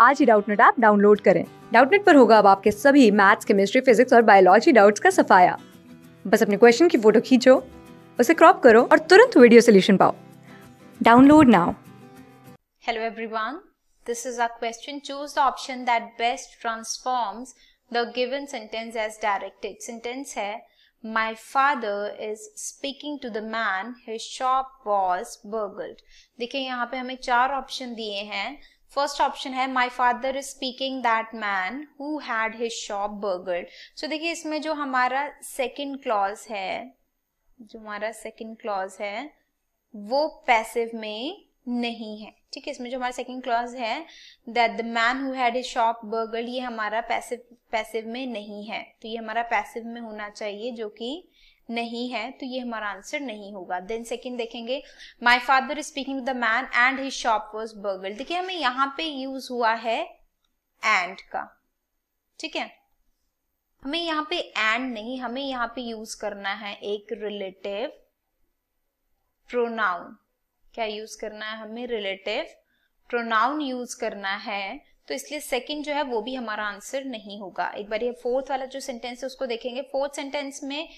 आज ही Doubtnut app download करें डाउटनेट पर होगा अब आपके सभी मैथ्स केमिस्ट्री फिजिक्स और बायोलॉजी डाउट्स का सफाया बस अपने क्वेश्चन की फोटो खींचो उसे क्रॉप करो और तुरंत वीडियो सोल्यूशन पाओ download now hello everyone this is a question choose the option that best transforms the given sentence as directed sentence है My father is speaking to the man his shop was burgled देखिए यहाँ पे हमें चार option दिए हैं first option है my father is speaking that man who had his shop burgled so देखिए इसमें जो हमारा सेकेंड क्लॉज है जो हमारा सेकेंड क्लॉज है वो पैसिव में नहीं है ठीक है इसमें जो हमारा सेकेंड क्लॉज है that the man who had his shop burgled ये हमारा पैसिव पैसिव में नहीं है तो ये हमारा पैसिव में होना चाहिए जो कि नहीं है तो ये हमारा आंसर नहीं होगा देन सेकेंड देखेंगे my father is speaking the man and his shop was burgled देखिए हमें यहाँ पे यूज हुआ है एंड का ठीक है हमें यहाँ पे एंड नहीं हमें यहाँ पे यूज करना है एक रिलेटिव प्रोनाउन क्या यूज करना है हमें रिलेटिव प्रोनाउन यूज करना है तो इसलिए सेकंड जो है वो भी हमारा आंसर नहीं होगा एक बार ये फोर्थ वाला जो सेंटेंस है उसको देखेंगे फोर्थ सेंटेंस में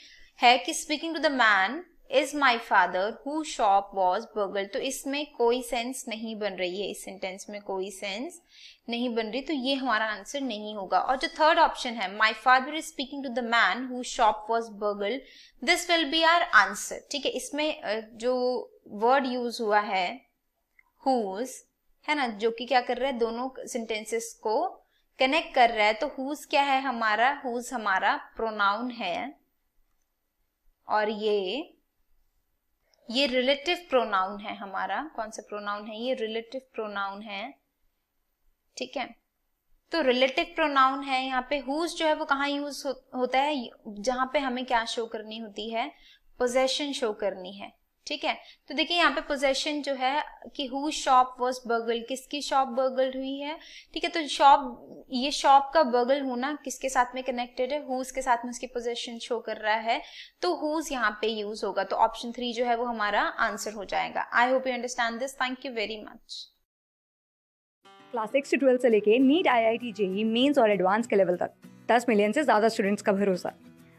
है कि speaking to the man is my father who shop was burgled तो इसमें कोई सेंस नहीं बन रही है इस सेंटेंस में कोई सेंस नहीं बन रही तो ये हमारा आंसर नहीं होगा और जो थर्ड ऑप्शन है my father is speaking to the man who shop was burgled this will be our answer ठीक है इसमें जो वर्ड यूज हुआ है हुज है ना जो कि क्या कर रहा है दोनों सेंटेंसेस को कनेक्ट कर रहा है तो हुज क्या है हमारा हुज हमारा प्रोनाउन है और ये ये रिलेटिव प्रोनाउन है हमारा कौन सा प्रोनाउन है ये रिलेटिव प्रोनाउन है ठीक है तो रिलेटिव प्रोनाउन है यहाँ पे हुज जो है वो कहाँ यूज हो, होता है जहां पे हमें क्या शो करनी होती है पोजेशन शो करनी है ठीक है तो देखिए यहाँ पे पोजेशन जो है कि हु शॉप वॉज बर्गल किसकी शॉप बर्गल हुई है ठीक है तो शॉप ये शॉप का बर्गल होना किसके साथ में कनेक्टेड है हुज के साथ में उसकी पोजेशन शो कर रहा है तो हुज यहाँ पे यूज होगा तो ऑप्शन थ्री जो है वो हमारा आंसर हो जाएगा I hope you understand this thank you very much class six से ट्वेल्थ से लेके NEET I I T JEE mains और एडवांस के लेवल तक दस मिलियन से ज्यादा स्टूडेंट्स का भरोसा